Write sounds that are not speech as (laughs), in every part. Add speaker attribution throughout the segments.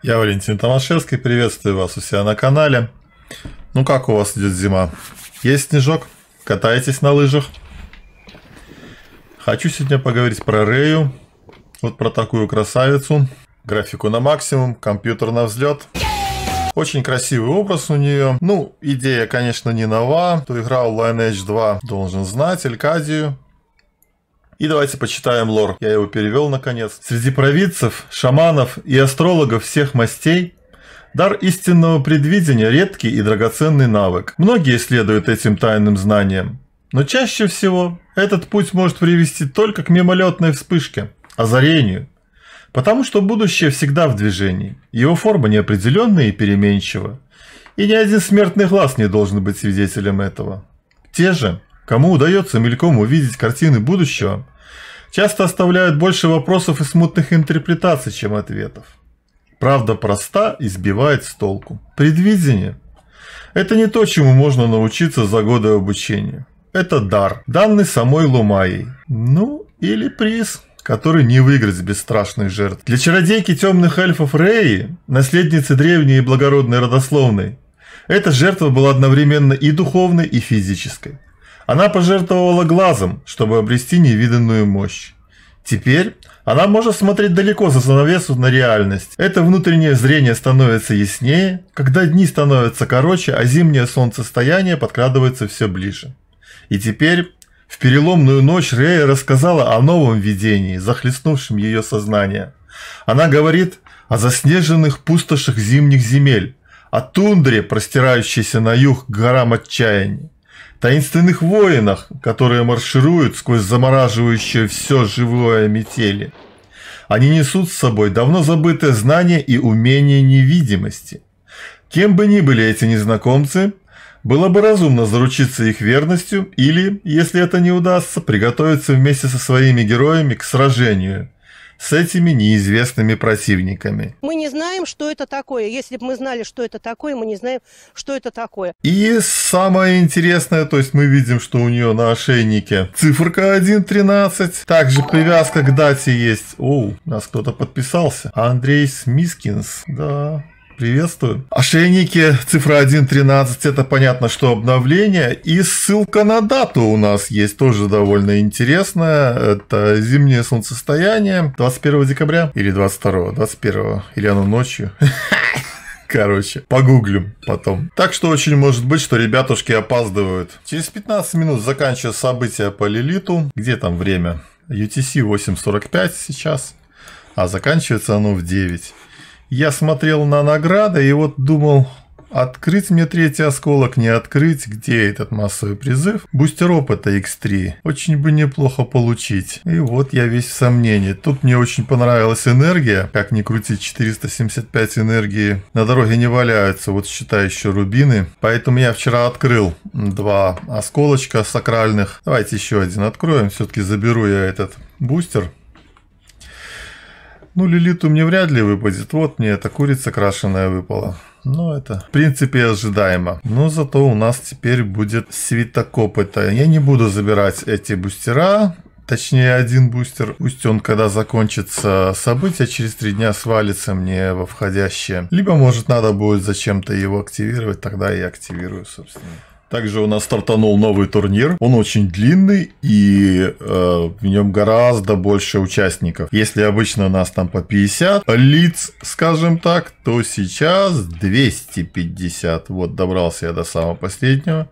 Speaker 1: Я Валентин Томашевский, приветствую вас у себя на канале. Ну как у вас идет зима? Есть снежок? Катаетесь на лыжах? Хочу сегодня поговорить про Рею, вот про такую красавицу. Графику на максимум, компьютер на взлет. Очень красивый образ у нее. Ну, идея, конечно, не нова. Кто играл Lineage 2, должен знать Элькадию. И давайте почитаем лор. Я его перевел наконец. Среди провидцев, шаманов и астрологов всех мастей Дар истинного предвидения – редкий и драгоценный навык. Многие следуют этим тайным знаниям. Но чаще всего этот путь может привести только к мимолетной вспышке, озарению. Потому что будущее всегда в движении. Его форма неопределенная и переменчива. И ни один смертный глаз не должен быть свидетелем этого. Те же, кому удается мельком увидеть картины будущего, часто оставляют больше вопросов и смутных интерпретаций, чем ответов. Правда проста и сбивает с толку. Предвидение – это не то, чему можно научиться за годы обучения. Это дар, данный самой Лумаей. Ну, или приз, который не выиграть бесстрашных жертв. Для чародейки темных эльфов Реи, наследницы древней и благородной родословной, эта жертва была одновременно и духовной, и физической. Она пожертвовала глазом, чтобы обрести невиданную мощь. Теперь она может смотреть далеко за занавесу на реальность. Это внутреннее зрение становится яснее, когда дни становятся короче, а зимнее солнцестояние подкрадывается все ближе. И теперь, в переломную ночь, Рея рассказала о новом видении, захлестнувшем ее сознание. Она говорит о заснеженных пустошах зимних земель, о тундре, простирающейся на юг к горам отчаяния таинственных воинах, которые маршируют сквозь замораживающие все живое метели. Они несут с собой давно забытое знание и умение невидимости. Кем бы ни были эти незнакомцы, было бы разумно заручиться их верностью или, если это не удастся, приготовиться вместе со своими героями к сражению – с этими неизвестными противниками. Мы не знаем, что это такое. Если бы мы знали, что это такое, мы не знаем, что это такое. И самое интересное, то есть мы видим, что у нее на ошейнике циферка 1.13, также привязка к дате есть. Оу, нас кто-то подписался. Андрей Смискинс, да, приветствую. Ошейники, цифра 1.13, это понятно, что обновление. И ссылка на дату у нас есть, тоже довольно интересная. Это зимнее солнцестояние 21 декабря или 22, 21, или оно ночью. (laughs) Короче, погуглим потом. Так что очень может быть, что ребятушки опаздывают. Через 15 минут заканчивается событие по Лилиту. Где там время? UTC 8.45 сейчас, а заканчивается оно в 9 я смотрел на награды и вот думал, Открыть мне третий осколок, не открыть, где этот массовый призыв? Бустер опыта X3. Очень бы неплохо получить. И вот я весь в сомнении. Тут мне очень понравилась энергия. Как ни крутить 475 энергии на дороге не валяются. Вот считай еще рубины. Поэтому я вчера открыл два осколочка сакральных. Давайте еще один откроем. Все-таки заберу я этот бустер. Ну, Лилиту мне вряд ли выпадет. Вот мне эта курица крашеная выпала. Но ну, это, в принципе, ожидаемо. Но зато у нас теперь будет свитокопыта. Я не буду забирать эти бустера. Точнее, один бустер. Пусть он, когда закончится событие, через три дня свалится мне во входящее. Либо, может, надо будет зачем-то его активировать, тогда и активирую, собственно. Также у нас стартанул новый турнир. Он очень длинный и э, в нем гораздо больше участников. Если обычно нас там по 50 лиц, скажем так, то сейчас 250. Вот добрался я до самого последнего.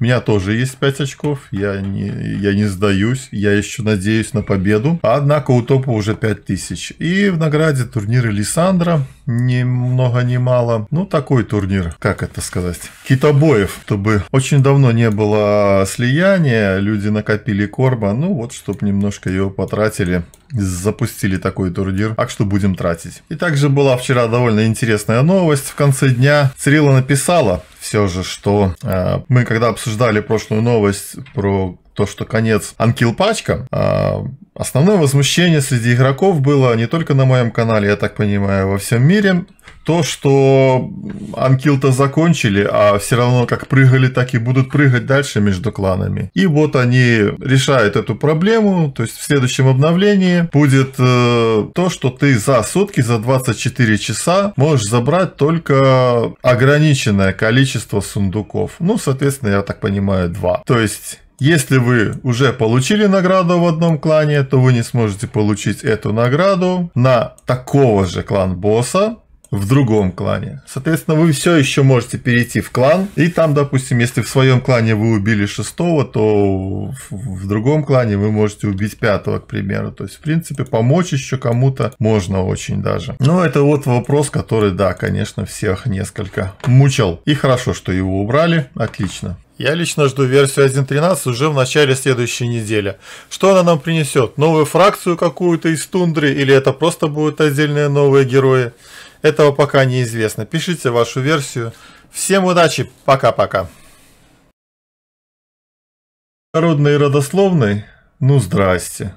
Speaker 1: У меня тоже есть 5 очков, я не, я не сдаюсь, я еще надеюсь на победу. Однако у топа уже 5000. И в награде турниры Лиссандра, ни много ни мало. Ну, такой турнир, как это сказать, китобоев, чтобы очень давно не было слияния, люди накопили корма, ну вот, чтобы немножко его потратили запустили такой турнир, а что будем тратить. И также была вчера довольно интересная новость. В конце дня Цирилла написала, все же, что э, мы когда обсуждали прошлую новость про то, что конец Анкилпачка, а, основное возмущение среди игроков было не только на моем канале, я так понимаю, во всем мире. То, что анкил-то закончили, а все равно как прыгали, так и будут прыгать дальше между кланами. И вот они решают эту проблему, то есть в следующем обновлении будет э, то, что ты за сутки, за 24 часа можешь забрать только ограниченное количество сундуков. Ну, соответственно, я так понимаю, два. То есть если вы уже получили награду в одном клане, то вы не сможете получить эту награду на такого же клан босса в другом клане. Соответственно, вы все еще можете перейти в клан, и там, допустим, если в своем клане вы убили шестого, то в другом клане вы можете убить пятого, к примеру. То есть, в принципе, помочь еще кому-то можно очень даже. Но ну, это вот вопрос, который, да, конечно, всех несколько мучал И хорошо, что его убрали, отлично. Я лично жду версию 1.13 уже в начале следующей недели. Что она нам принесет? Новую фракцию какую-то из Тундры? Или это просто будут отдельные новые герои? Этого пока неизвестно. Пишите вашу версию. Всем удачи, пока-пока. Народный родословный? Ну, здрасте.